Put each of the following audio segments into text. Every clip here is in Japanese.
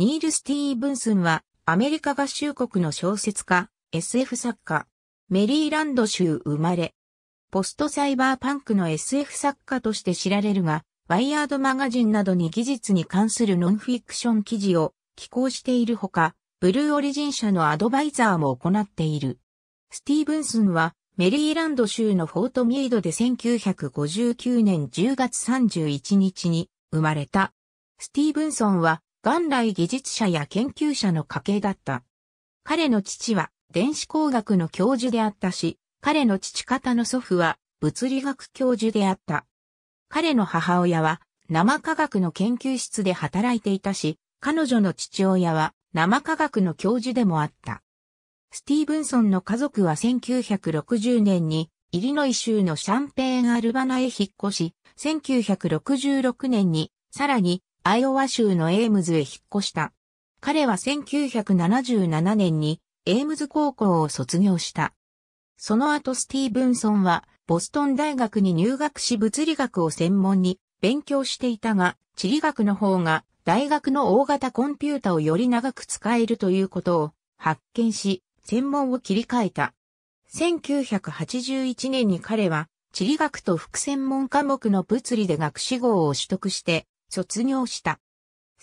ニール・スティーブンスンは、アメリカ合衆国の小説家、SF 作家、メリーランド州生まれ。ポストサイバーパンクの SF 作家として知られるが、ワイヤードマガジンなどに技術に関するノンフィクション記事を寄稿しているほか、ブルーオリジン社のアドバイザーも行っている。スティーブンスンは、メリーランド州のフォートミードで1959年10月31日に生まれた。スティーブンソンは元来技術者や研究者の家系だった。彼の父は電子工学の教授であったし、彼の父方の祖父は物理学教授であった。彼の母親は生科学の研究室で働いていたし、彼女の父親は生科学の教授でもあった。スティーブンソンの家族は1960年にイリノイ州のシャンペーンアルバナへ引っ越し、1966年にさらにアイオワ州のエームズへ引っ越した。彼は1977年にエームズ高校を卒業した。その後スティーブンソンはボストン大学に入学し物理学を専門に勉強していたが、地理学の方が大学の大型コンピュータをより長く使えるということを発見し、専門を切り替えた。1981年に彼は地理学と副専門科目の物理で学士号を取得して、卒業した。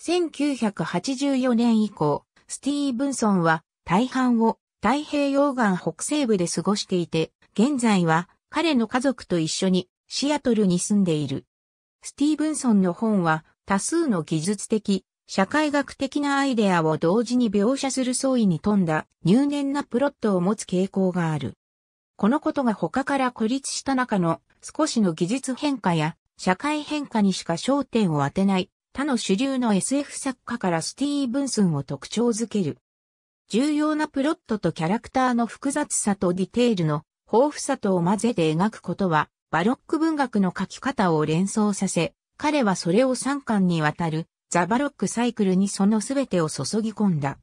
1984年以降、スティーブンソンは大半を太平洋岸北西部で過ごしていて、現在は彼の家族と一緒にシアトルに住んでいる。スティーブンソンの本は多数の技術的、社会学的なアイデアを同時に描写する創意に富んだ入念なプロットを持つ傾向がある。このことが他から孤立した中の少しの技術変化や社会変化にしか焦点を当てない他の主流の SF 作家からスティーブンスンを特徴づける。重要なプロットとキャラクターの複雑さとディテールの豊富さとを混ぜて描くことは、バロック文学の書き方を連想させ、彼はそれを3巻にわたるザ・バロックサイクルにその全てを注ぎ込んだ。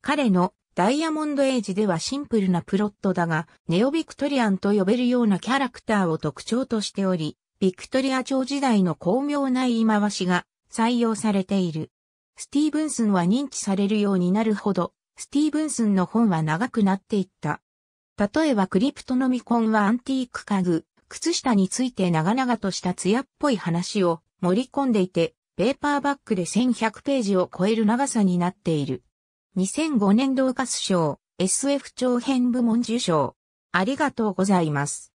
彼のダイヤモンドエイジではシンプルなプロットだが、ネオビクトリアンと呼べるようなキャラクターを特徴としており、ビクトリア朝時代の巧妙な言い回しが採用されている。スティーブンスンは認知されるようになるほど、スティーブンスンの本は長くなっていった。例えばクリプトノミコンはアンティーク家具、靴下について長々とした艶っぽい話を盛り込んでいて、ペーパーバックで1100ページを超える長さになっている。2005年同活賞、SF 長編部門受賞。ありがとうございます。